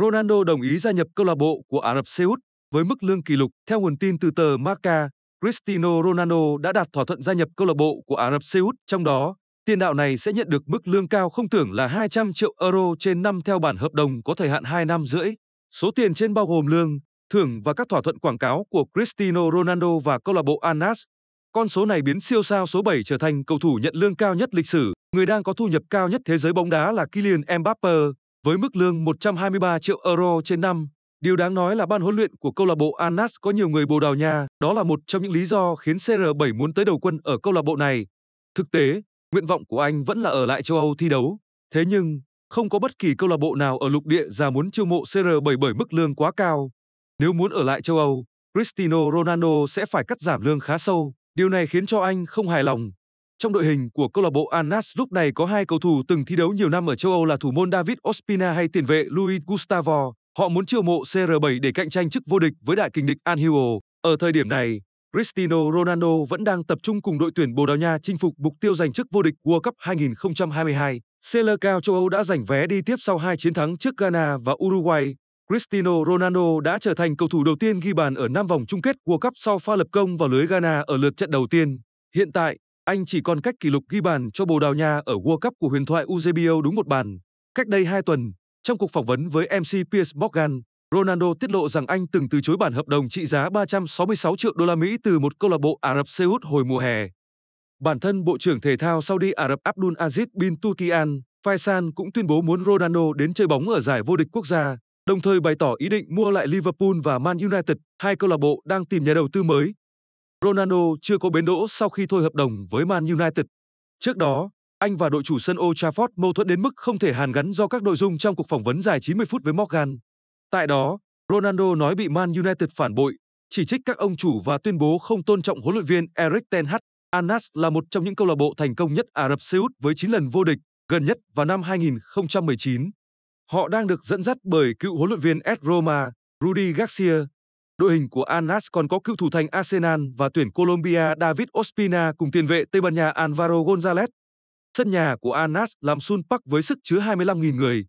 Ronaldo đồng ý gia nhập câu lạc bộ của Ả Rập Xê Út với mức lương kỷ lục. Theo nguồn tin từ tờ Marca, Cristiano Ronaldo đã đạt thỏa thuận gia nhập câu lạc bộ của Ả Rập Xê Út, trong đó tiền đạo này sẽ nhận được mức lương cao không tưởng là 200 triệu euro trên năm theo bản hợp đồng có thời hạn 2 năm rưỡi. Số tiền trên bao gồm lương, thưởng và các thỏa thuận quảng cáo của Cristiano Ronaldo và câu lạc bộ Anas. Con số này biến siêu sao số 7 trở thành cầu thủ nhận lương cao nhất lịch sử. Người đang có thu nhập cao nhất thế giới bóng đá là Kylian Mbappe, với mức lương 123 triệu euro trên năm, điều đáng nói là ban huấn luyện của câu lạc bộ Anas có nhiều người Bồ Đào Nha, đó là một trong những lý do khiến CR7 muốn tới đầu quân ở câu lạc bộ này. Thực tế, nguyện vọng của anh vẫn là ở lại châu Âu thi đấu. Thế nhưng, không có bất kỳ câu lạc bộ nào ở lục địa ra muốn chiêu mộ CR7 bởi mức lương quá cao. Nếu muốn ở lại châu Âu, Cristiano Ronaldo sẽ phải cắt giảm lương khá sâu. Điều này khiến cho anh không hài lòng. Trong đội hình của câu lạc bộ Anas lúc này có hai cầu thủ từng thi đấu nhiều năm ở châu Âu là thủ môn David Ospina hay tiền vệ Luis Gustavo. Họ muốn chiêu mộ CR7 để cạnh tranh chức vô địch với đại kình địch Anhilio. Ở thời điểm này, Cristiano Ronaldo vẫn đang tập trung cùng đội tuyển Bồ Đào Nha chinh phục mục tiêu giành chức vô địch World Cup 2022. CL cao châu Âu đã giành vé đi tiếp sau hai chiến thắng trước Ghana và Uruguay. Cristiano Ronaldo đã trở thành cầu thủ đầu tiên ghi bàn ở năm vòng chung kết World Cup sau pha lập công vào lưới Ghana ở lượt trận đầu tiên. Hiện tại, anh chỉ còn cách kỷ lục ghi bàn cho Bồ Đào Nha ở World Cup của huyền thoại Eusebio đúng một bàn. Cách đây 2 tuần, trong cuộc phỏng vấn với MC Piers Morgan, Ronaldo tiết lộ rằng anh từng từ chối bản hợp đồng trị giá 366 triệu đô la Mỹ từ một câu lạc bộ Ả Rập Xê Út hồi mùa hè. Bản thân Bộ trưởng Thể thao Saudi Ả Rập Abdul Aziz bin Turkian, Faisal cũng tuyên bố muốn Ronaldo đến chơi bóng ở giải vô địch quốc gia, đồng thời bày tỏ ý định mua lại Liverpool và Man United, hai câu lạc bộ đang tìm nhà đầu tư mới. Ronaldo chưa có bến đỗ sau khi thôi hợp đồng với Man United. Trước đó, anh và đội chủ sân Old Trafford mâu thuẫn đến mức không thể hàn gắn do các nội dung trong cuộc phỏng vấn dài 90 phút với Morgan. Tại đó, Ronaldo nói bị Man United phản bội, chỉ trích các ông chủ và tuyên bố không tôn trọng huấn luyện viên Erik ten Hag. Anas là một trong những câu lạc bộ thành công nhất Ả Rập Xê Út với 9 lần vô địch, gần nhất vào năm 2019. Họ đang được dẫn dắt bởi cựu huấn luyện viên Ed Roma, Rudy Garcia. Đội hình của Anas còn có cựu thủ thành Arsenal và tuyển Colombia David Ospina cùng tiền vệ Tây Ban Nha Alvaro Gonzalez. Sân nhà của Anas làm Sun Park với sức chứa 25.000 người,